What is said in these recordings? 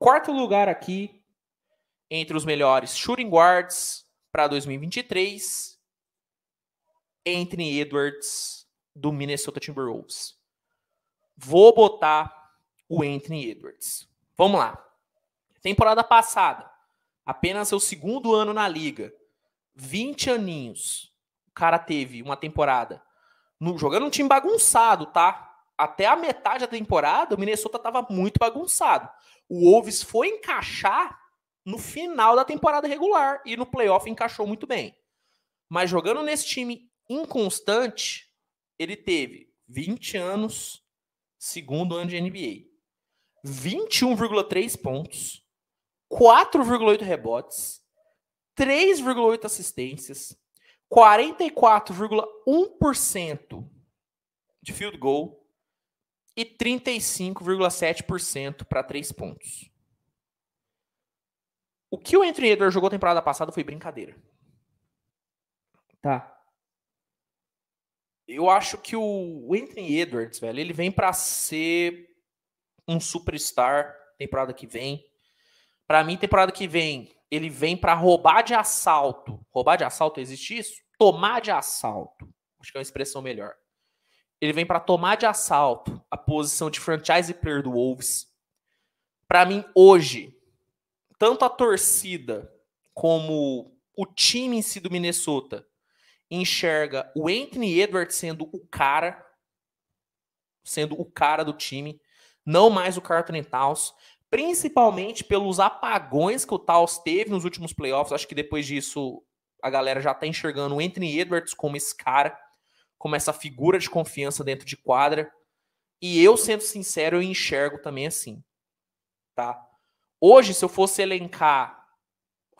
quarto lugar aqui entre os melhores shooting guards para 2023, Anthony Edwards do Minnesota Timberwolves. Vou botar o Anthony Edwards. Vamos lá. Temporada passada, apenas seu segundo ano na liga, 20 aninhos. O cara teve uma temporada no, jogando um time bagunçado, tá? até a metade da temporada, o Minnesota estava muito bagunçado. O Wolves foi encaixar no final da temporada regular e no playoff encaixou muito bem. Mas jogando nesse time inconstante, ele teve 20 anos, segundo ano de NBA, 21,3 pontos, 4,8 rebotes, 3,8 assistências, 44,1% de field goal, e 35,7% para 3 pontos. O que o Anthony Edwards jogou temporada passada foi brincadeira. Tá. Eu acho que o Anthony Edwards, velho, ele vem para ser um superstar temporada que vem. Para mim, temporada que vem, ele vem para roubar de assalto. Roubar de assalto existe isso? Tomar de assalto. Acho que é uma expressão melhor. Ele vem para tomar de assalto a posição de franchise player do Wolves. Para mim, hoje, tanto a torcida como o time em si do Minnesota enxerga o Anthony Edwards sendo o cara, sendo o cara do time, não mais o Carlton Towns, principalmente pelos apagões que o Towns teve nos últimos playoffs. Acho que depois disso a galera já tá enxergando o Anthony Edwards como esse cara como essa figura de confiança dentro de quadra. E eu, sendo sincero, eu enxergo também assim. Tá? Hoje, se eu fosse elencar,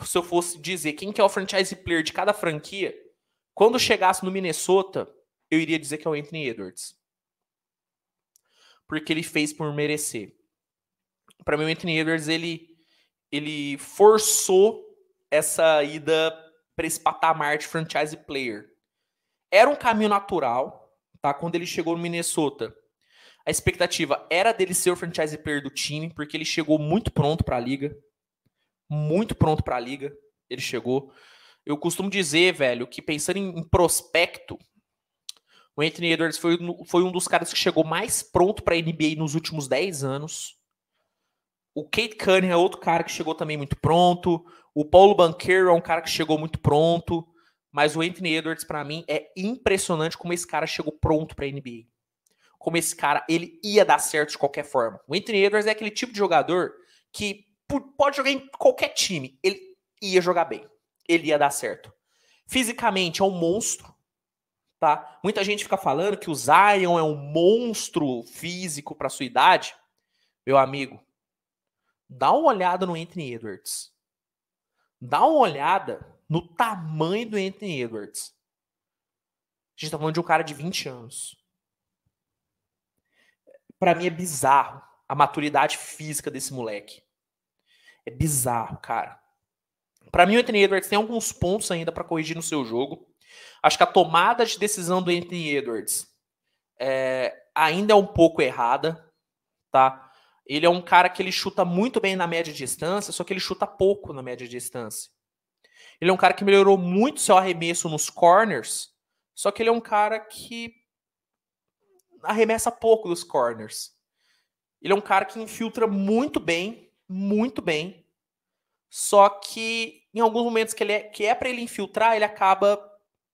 se eu fosse dizer quem que é o franchise player de cada franquia, quando chegasse no Minnesota, eu iria dizer que é o Anthony Edwards. Porque ele fez por merecer. Para mim, o Anthony Edwards, ele, ele forçou essa ida para esse patamar de franchise player. Era um caminho natural, tá? Quando ele chegou no Minnesota, a expectativa era dele ser o franchise player do time, porque ele chegou muito pronto para a liga. Muito pronto para a liga, ele chegou. Eu costumo dizer, velho, que pensando em, em prospecto, o Anthony Edwards foi, foi, um dos caras que chegou mais pronto para a NBA nos últimos 10 anos. O Kate Cunningham é outro cara que chegou também muito pronto. O Paulo Banqueiro é um cara que chegou muito pronto. Mas o Anthony Edwards, para mim, é impressionante como esse cara chegou pronto pra NBA. Como esse cara, ele ia dar certo de qualquer forma. O Anthony Edwards é aquele tipo de jogador que pode jogar em qualquer time. Ele ia jogar bem. Ele ia dar certo. Fisicamente, é um monstro. Tá? Muita gente fica falando que o Zion é um monstro físico para sua idade. Meu amigo, dá uma olhada no Anthony Edwards. Dá uma olhada no tamanho do Anthony Edwards. A gente tá falando de um cara de 20 anos. Para mim é bizarro a maturidade física desse moleque. É bizarro, cara. Para mim o Anthony Edwards tem alguns pontos ainda para corrigir no seu jogo. Acho que a tomada de decisão do Anthony Edwards é, ainda é um pouco errada, tá? Ele é um cara que ele chuta muito bem na média distância, só que ele chuta pouco na média distância. Ele é um cara que melhorou muito seu arremesso nos corners, só que ele é um cara que arremessa pouco dos corners. Ele é um cara que infiltra muito bem, muito bem. Só que em alguns momentos que ele é, que é para ele infiltrar, ele acaba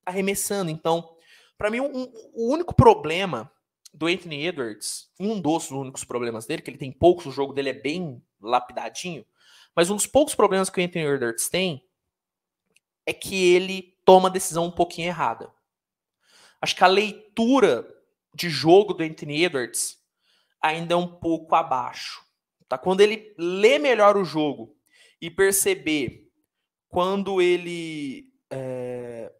arremessando. Então, para mim, um, o único problema do Anthony Edwards, um dos únicos problemas dele, que ele tem poucos, o jogo dele é bem lapidadinho, mas um dos poucos problemas que o Anthony Edwards tem é que ele toma a decisão um pouquinho errada. Acho que a leitura de jogo do Anthony Edwards ainda é um pouco abaixo. Tá? Quando ele lê melhor o jogo e perceber quando ele é,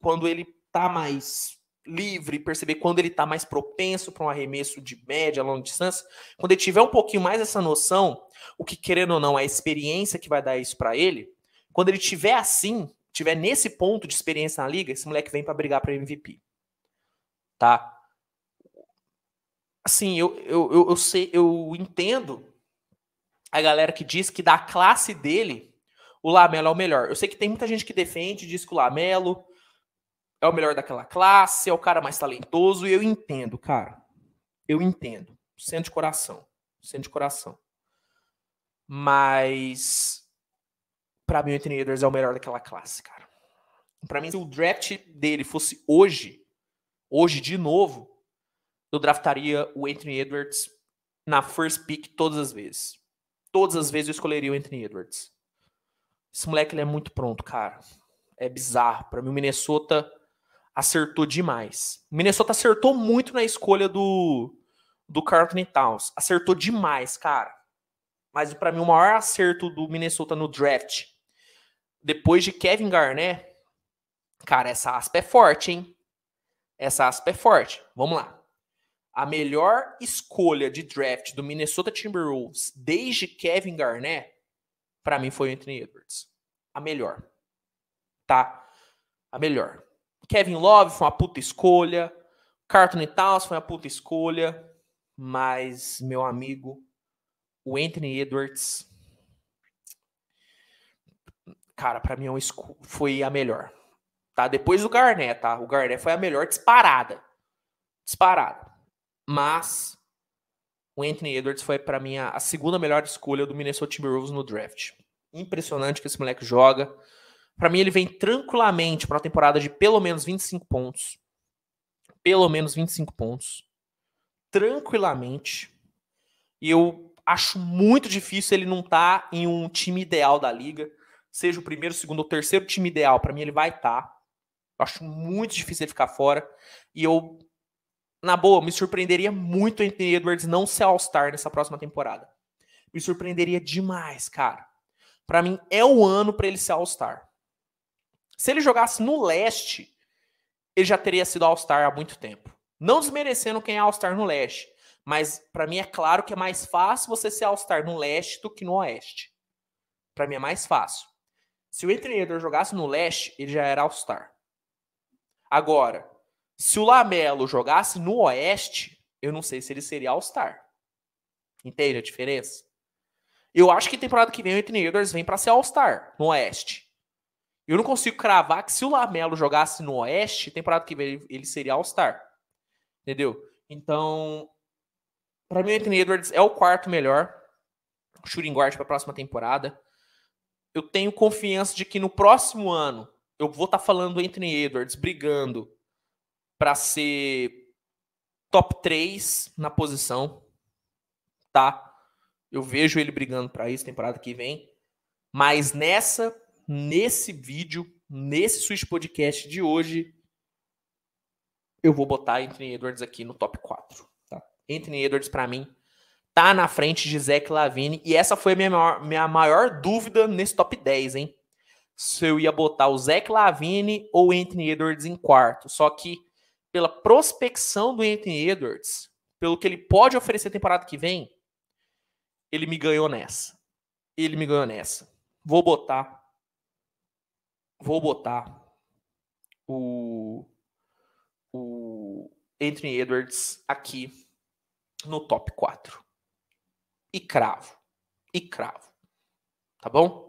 quando ele está mais livre, perceber quando ele está mais propenso para um arremesso de média, longa distância, quando ele tiver um pouquinho mais essa noção, o que querendo ou não é a experiência que vai dar isso para ele, quando ele tiver assim, tiver nesse ponto de experiência na liga, esse moleque vem para brigar para MVP. Tá? Assim, eu, eu, eu, eu, sei, eu entendo a galera que diz que da classe dele, o Lamelo é o melhor. Eu sei que tem muita gente que defende, diz que o Lamelo é o melhor daquela classe, é o cara mais talentoso, e eu entendo, cara. Eu entendo. Sendo de coração. Sendo de coração. Mas para mim o Anthony Edwards é o melhor daquela classe, cara. Para mim, se o draft dele fosse hoje, hoje de novo, eu draftaria o Anthony Edwards na first pick todas as vezes. Todas as vezes eu escolheria o Anthony Edwards. Esse moleque ele é muito pronto, cara. É bizarro. Para mim, o Minnesota acertou demais. O Minnesota acertou muito na escolha do do Carlton Towns. Acertou demais, cara. Mas para mim o maior acerto do Minnesota no draft depois de Kevin Garnett, cara, essa aspa é forte, hein? Essa aspa é forte. Vamos lá. A melhor escolha de draft do Minnesota Timberwolves desde Kevin Garnett, para mim foi o Anthony Edwards. A melhor. Tá? A melhor. Kevin Love foi uma puta escolha. Carlton Towns foi uma puta escolha. Mas, meu amigo, o Anthony Edwards cara, para mim é um foi a melhor. Tá? Depois do Garnet, tá? O Garnet foi a melhor disparada. Disparada. Mas o Anthony Edwards foi para mim a, a segunda melhor escolha do Minnesota Timberwolves no draft. Impressionante que esse moleque joga. Para mim ele vem tranquilamente para uma temporada de pelo menos 25 pontos. Pelo menos 25 pontos. Tranquilamente. E eu acho muito difícil ele não estar tá em um time ideal da liga seja o primeiro, segundo ou terceiro time ideal, para mim ele vai estar. Tá. Eu acho muito difícil ele ficar fora. E eu, na boa, me surpreenderia muito Anthony Edwards não ser All-Star nessa próxima temporada. Me surpreenderia demais, cara. Para mim é o ano para ele ser All-Star. Se ele jogasse no leste, ele já teria sido All-Star há muito tempo. Não desmerecendo quem é All-Star no leste, mas para mim é claro que é mais fácil você ser All-Star no leste do que no oeste. Para mim é mais fácil. Se o treinador jogasse no leste, ele já era All-Star. Agora, se o Lamelo jogasse no oeste, eu não sei se ele seria All-Star. Entende a diferença? Eu acho que temporada que vem o Anthony Edwards vem para ser All-Star no Oeste. Eu não consigo cravar que se o Lamelo jogasse no Oeste, temporada que vem ele seria All-Star. Entendeu? Então, para mim o Anthony Edwards é o quarto melhor shooting guard para a próxima temporada eu tenho confiança de que no próximo ano eu vou estar tá falando entre Edwards brigando para ser top 3 na posição, tá? Eu vejo ele brigando para isso temporada que vem. Mas nessa, nesse vídeo, nesse Switch Podcast de hoje, eu vou botar Anthony Edwards aqui no top 4. Tá? Anthony Edwards, para mim, tá na frente de Zeke Lavine. E essa foi a minha maior, minha maior dúvida nesse top 10, hein? Se eu ia botar o Zeke Lavine ou o Anthony Edwards em quarto. Só que pela prospecção do Anthony Edwards, pelo que ele pode oferecer temporada que vem, ele me ganhou nessa. Ele me ganhou nessa. Vou botar. Vou botar o, o Anthony Edwards aqui no top 4 e cravo. E cravo. Tá bom?